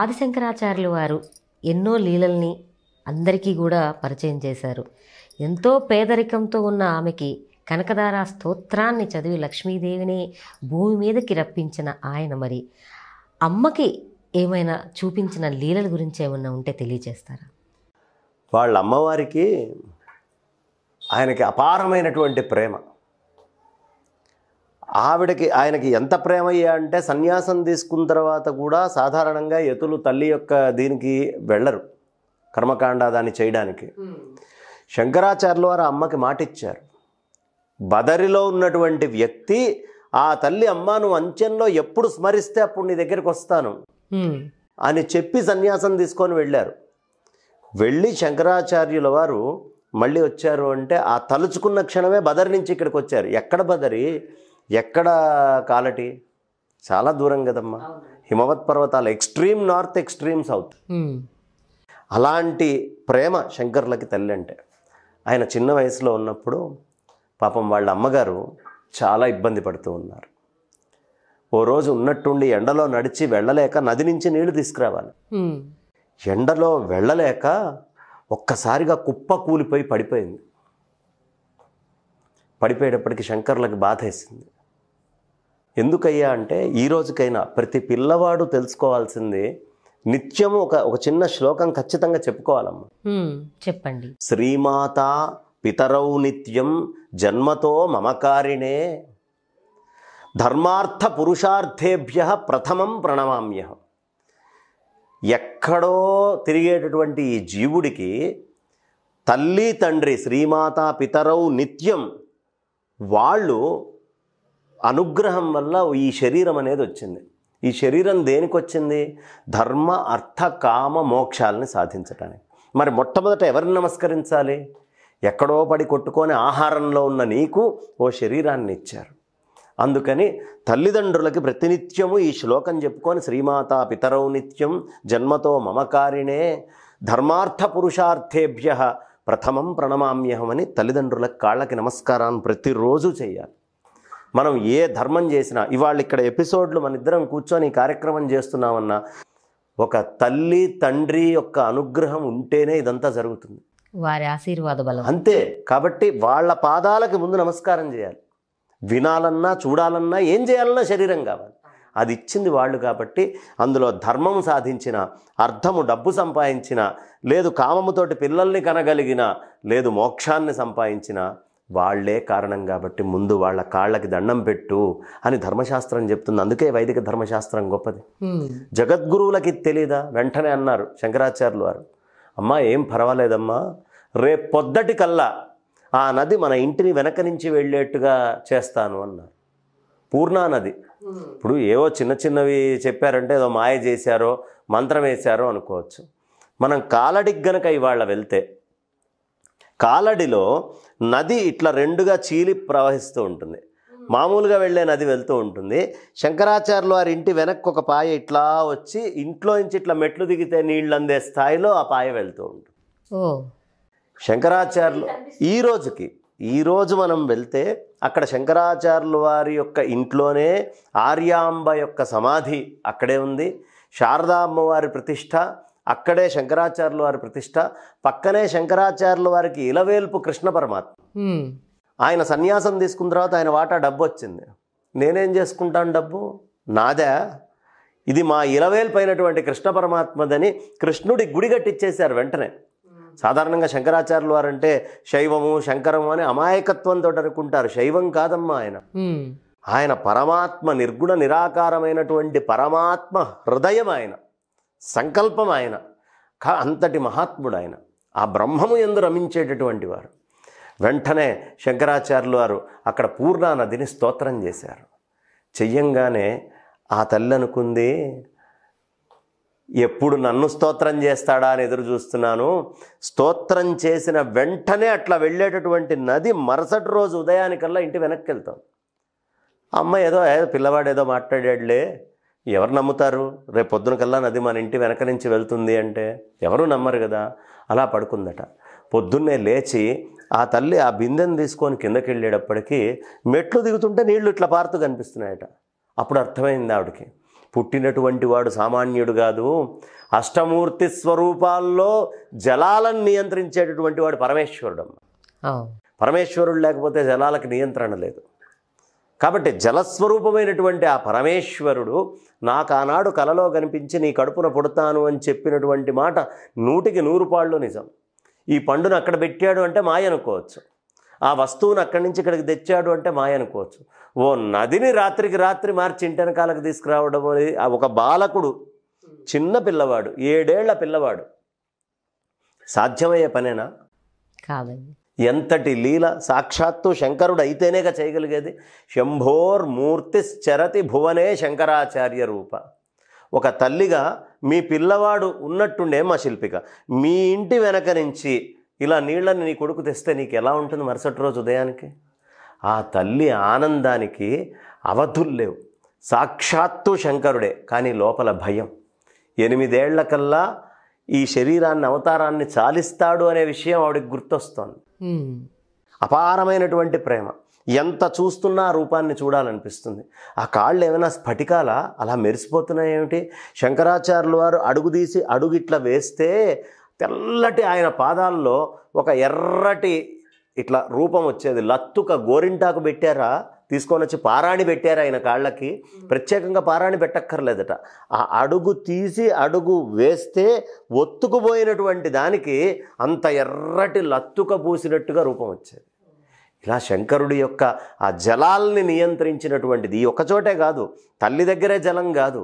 ఆదిశంకరాచార్యులు వారు ఎన్నో లీలల్ని అందరికీ కూడా పరిచయం చేశారు ఎంతో పేదరికంతో ఉన్న ఆమెకి కనకదార స్తోత్రాన్ని చదివి లక్ష్మీదేవిని భూమి మీదకి రప్పించిన ఆయన మరి అమ్మకి ఏమైనా చూపించిన లీలల గురించి ఏమైనా ఉంటే తెలియజేస్తారా వాళ్ళ అమ్మవారికి ఆయనకి అపారమైనటువంటి ప్రేమ ఆవిడకి ఆయనకి ఎంత ప్రేమ అంటే సన్యాసం తీసుకున్న తర్వాత కూడా సాధారణంగా ఎతులు తల్లి యొక్క దీనికి వెళ్ళరు కర్మకాండ దాన్ని చేయడానికి శంకరాచార్యులు వారు అమ్మకి మాటిచ్చారు బదరిలో ఉన్నటువంటి వ్యక్తి ఆ తల్లి అమ్మను అంచెంలో ఎప్పుడు స్మరిస్తే అప్పుడు నీ దగ్గరికి వస్తాను అని చెప్పి సన్యాసం తీసుకొని వెళ్ళారు వెళ్ళి శంకరాచార్యుల వారు మళ్ళీ వచ్చారు అంటే ఆ తలుచుకున్న క్షణమే బదరి నుంచి ఇక్కడికి వచ్చారు ఎక్కడ బదరి ఎక్కడ కాలటి చాలా దూరం కదమ్మా హిమవత్ పర్వతాలు ఎక్స్ట్రీమ్ నార్త్ ఎక్స్ట్రీమ్ సౌత్ అలాంటి ప్రేమ శంకర్లకి తల్లి అంటే ఆయన చిన్న వయసులో ఉన్నప్పుడు పాపం వాళ్ళ అమ్మగారు చాలా ఇబ్బంది పడుతూ ఉన్నారు ఓ రోజు ఉన్నట్టుండి ఎండలో నడిచి వెళ్ళలేక నది నుంచి నీళ్లు తీసుకురావాలి ఎండలో వెళ్ళలేక ఒక్కసారిగా కుప్ప కూలిపోయి పడిపోయింది పడిపోయేటప్పటికి శంకర్లకు బాధ వేసింది ఎందుకయ్యా అంటే ఈ రోజుకైనా ప్రతి పిల్లవాడు తెలుసుకోవాల్సింది నిత్యము ఒక ఒక చిన్న శ్లోకం ఖచ్చితంగా చెప్పుకోవాలమ్మా చెప్పండి శ్రీమాత పితరౌ నిత్యం జన్మతో మమకారిణే ధర్మార్థ పురుషార్థేభ్య ప్రథమం ప్రణమామ్య ఎక్కడో తిరిగేటటువంటి ఈ జీవుడికి తల్లి తండ్రి శ్రీమాత పితరౌ నిత్యం వాళ్ళు అనుగ్రహం వల్ల ఈ శరీరం అనేది వచ్చింది ఈ శరీరం దేనికి వచ్చింది ధర్మ అర్థ కామ మోక్షాలని సాధించటానికి మరి మొట్టమొదట ఎవరిని నమస్కరించాలి ఎక్కడో పడి కొట్టుకొని ఆహారంలో ఉన్న నీకు ఓ శరీరాన్ని ఇచ్చారు అందుకని తల్లిదండ్రులకి ప్రతినిత్యము ఈ శ్లోకం చెప్పుకొని శ్రీమాతా పితరౌ నిత్యం జన్మతో మమకారిణే ధర్మార్థ పురుషార్థేభ్య ప్రథమం ప్రణమామ్యహమని తల్లిదండ్రుల కాళ్ళకి నమస్కారాన్ని ప్రతిరోజు చేయాలి మనం ఏ ధర్మం చేసినా ఇవాళ ఇక్కడ ఎపిసోడ్లు మన ఇద్దరం కూర్చొని కార్యక్రమం చేస్తున్నామన్నా ఒక తల్లి తండ్రి యొక్క అనుగ్రహం ఉంటేనే ఇదంతా జరుగుతుంది వారి ఆశీర్వాద బలం అంతే కాబట్టి వాళ్ళ పాదాలకు ముందు నమస్కారం చేయాలి వినాలన్నా చూడాలన్నా ఏం చేయాలన్నా శరీరం కావాలి అది ఇచ్చింది వాళ్ళు కాబట్టి అందులో ధర్మం సాధించిన అర్థము డబ్బు సంపాదించిన లేదు కామముతోటి పిల్లల్ని కనగలిగిన లేదు మోక్షాన్ని సంపాదించిన వాళ్లే కారణం కాబట్టి ముందు వాళ్ళ కాళ్ళకి దండం పెట్టు అని ధర్మశాస్త్రం చెప్తుంది అందుకే వైదిక ధర్మశాస్త్రం గొప్పది జగద్గురువులకి తెలీదా వెంటనే అన్నారు శంకరాచార్యులు వారు అమ్మా ఏం పర్వాలేదమ్మా రేపు పొద్దటి కల్లా ఆ నది మన ఇంటిని వెనక నుంచి వెళ్ళేట్టుగా చేస్తాను అన్నారు పూర్ణా నది ఇప్పుడు ఏవో చిన్న చిన్నవి చెప్పారంటే ఏదో మాయ చేశారో మంత్రం వేశారో అనుకోవచ్చు మనం కాలడికి గనక ఇవాళ వెళ్తే కాలడిలో నది ఇట్లా రెండుగా చీలి ప్రవహిస్తూ ఉంటుంది మామూలుగా వెళ్ళే నది వెళ్తూ ఉంటుంది శంకరాచార్యులు వారి ఇంటి వెనక్కి ఒక పాయ ఇట్లా వచ్చి ఇంట్లో నుంచి ఇట్లా మెట్లు దిగితే నీళ్ళు అందే స్థాయిలో ఆ పాయ వెళ్తూ ఉంటుంది శంకరాచార్యులు ఈ రోజుకి ఈరోజు మనం వెళ్తే అక్కడ శంకరాచార్యుల వారి యొక్క ఇంట్లోనే ఆర్యాంబ యొక్క సమాధి అక్కడే ఉంది వారి ప్రతిష్ట అక్కడే శంకరాచార్యుల వారి ప్రతిష్ట పక్కనే శంకరాచార్యుల వారికి ఇలవేల్పు కృష్ణ పరమాత్మ ఆయన సన్యాసం తీసుకున్న తర్వాత ఆయన వాటా డబ్బు వచ్చింది నేనేం చేసుకుంటాను డబ్బు నాదే ఇది మా ఇలవేల్పు అయినటువంటి కృష్ణ పరమాత్మదని కృష్ణుడి గుడి కట్టిచ్చేశారు వెంటనే సాధారణంగా శంకరాచార్యులు అంటే శైవము శంకరము అని అమాయకత్వంతో అనుకుంటారు శైవం కాదమ్మా ఆయన ఆయన పరమాత్మ నిర్గుణ నిరాకారమైనటువంటి పరమాత్మ హృదయం ఆయన సంకల్పం ఆయన అంతటి మహాత్ముడు ఆయన ఆ బ్రహ్మము ఎందు రమించేటటువంటి వారు వెంటనే శంకరాచార్యులు వారు అక్కడ పూర్ణా నదిని స్తోత్రం చేశారు చెయ్యంగానే ఆ తల్లి అనుకుంది ఎప్పుడు నన్ను స్తోత్రం చేస్తాడా అని ఎదురు చూస్తున్నాను స్తోత్రం చేసిన వెంటనే అట్లా వెళ్ళేటటువంటి నది మరుసటి రోజు ఉదయానికల్లా ఇంటి వెనక్కి వెళ్తాం అమ్మ ఏదో ఏదో పిల్లవాడు ఏదో మాట్లాడాడులే ఎవరు నమ్ముతారు రేపు పొద్దున కల్లా నది మన ఇంటి వెనక నుంచి వెళ్తుంది అంటే ఎవరు నమ్మరు కదా అలా పడుకుందట పొద్దున్నే లేచి ఆ తల్లి ఆ బిందెను తీసుకొని కిందకి వెళ్ళేటప్పటికీ మెట్లు దిగుతుంటే నీళ్లు ఇట్లా పారుతూ కనిపిస్తున్నాయట అప్పుడు అర్థమైంది ఆవిడకి పుట్టినటువంటి వాడు సామాన్యుడు కాదు అష్టమూర్తి స్వరూపాల్లో జలాలను నియంత్రించేటటువంటి వాడు పరమేశ్వరుడు పరమేశ్వరుడు లేకపోతే జలాలకు నియంత్రణ లేదు కాబట్టి జలస్వరూపమైనటువంటి ఆ పరమేశ్వరుడు నాకు ఆనాడు కలలో కనిపించి నీ కడుపున పుడతాను అని చెప్పినటువంటి మాట నూటికి నూరు పాళ్ళు నిజం ఈ పండును అక్కడ పెట్టాడు అంటే మాయ అనుకోవచ్చు ఆ వస్తువును అక్కడి నుంచి ఇక్కడికి తెచ్చాడు అంటే మాయ అనుకోవచ్చు ఓ నదిని రాత్రికి రాత్రి మార్చి ఇంటెనకాలకు తీసుకురావడం అనేది ఒక బాలకుడు చిన్న పిల్లవాడు ఏడేళ్ల పిల్లవాడు సాధ్యమయ్యే పనేనా కాదండి ఎంతటి లీల సాక్షాత్తు శంకరుడు అయితేనేగా చేయగలిగేది శంభోర్ చరతి భువనే శంకరాచార్య రూప ఒక తల్లిగా మీ పిల్లవాడు ఉన్నట్టుండే మా శిల్పిక మీ ఇంటి వెనక నుంచి ఇలా నీళ్ళని నీ కొడుకు తెస్తే నీకు ఎలా ఉంటుంది మరుసటి రోజు ఉదయానికి ఆ తల్లి ఆనందానికి అవధులు లేవు సాక్షాత్తు శంకరుడే కానీ లోపల భయం ఎనిమిదేళ్ల ఈ శరీరాన్ని అవతారాన్ని చాలిస్తాడు అనే విషయం ఆవిడకి గుర్తొస్తోంది అపారమైనటువంటి ప్రేమ ఎంత చూస్తున్నా రూపాన్ని చూడాలనిపిస్తుంది ఆ కాళ్ళు ఏమైనా స్ఫటికాల అలా మెరిసిపోతున్నాయేమిటి శంకరాచార్యుల వారు అడుగు తీసి అడుగు ఇట్లా వేస్తే తెల్లటి ఆయన పాదాల్లో ఒక ఎర్రటి ఇట్లా రూపం వచ్చేది లత్తుక గోరింటాకు పెట్టారా తీసుకొని వచ్చి పారాణి పెట్టారు ఆయన కాళ్ళకి ప్రత్యేకంగా పారాణి పెట్టక్కర్లేదట ఆ అడుగు తీసి అడుగు వేస్తే ఒత్తుకుపోయినటువంటి దానికి అంత ఎర్రటి లత్తుక పూసినట్టుగా రూపం వచ్చేది ఇలా శంకరుడి యొక్క ఆ జలాల్ని నియంత్రించినటువంటిది ఈ ఒకచోటే కాదు తల్లి దగ్గరే జలం కాదు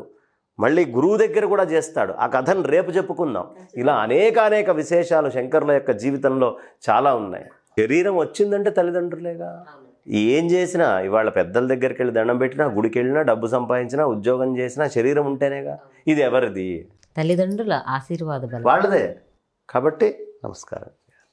మళ్ళీ గురువు దగ్గర కూడా చేస్తాడు ఆ కథను రేపు చెప్పుకుందాం ఇలా అనేక అనేక విశేషాలు శంకరుల యొక్క జీవితంలో చాలా ఉన్నాయి శరీరం వచ్చిందంటే తల్లిదండ్రులేగా ఏం చేసినా ఇవాళ పెద్దల దగ్గరికి వెళ్ళి దండం పెట్టినా గుడికి వెళ్ళినా డబ్బు సంపాదించినా ఉద్యోగం చేసినా శరీరం ఉంటేనేగా ఇది ఎవరిది తల్లిదండ్రుల ఆశీర్వాదం వాళ్ళదే కాబట్టి నమస్కారం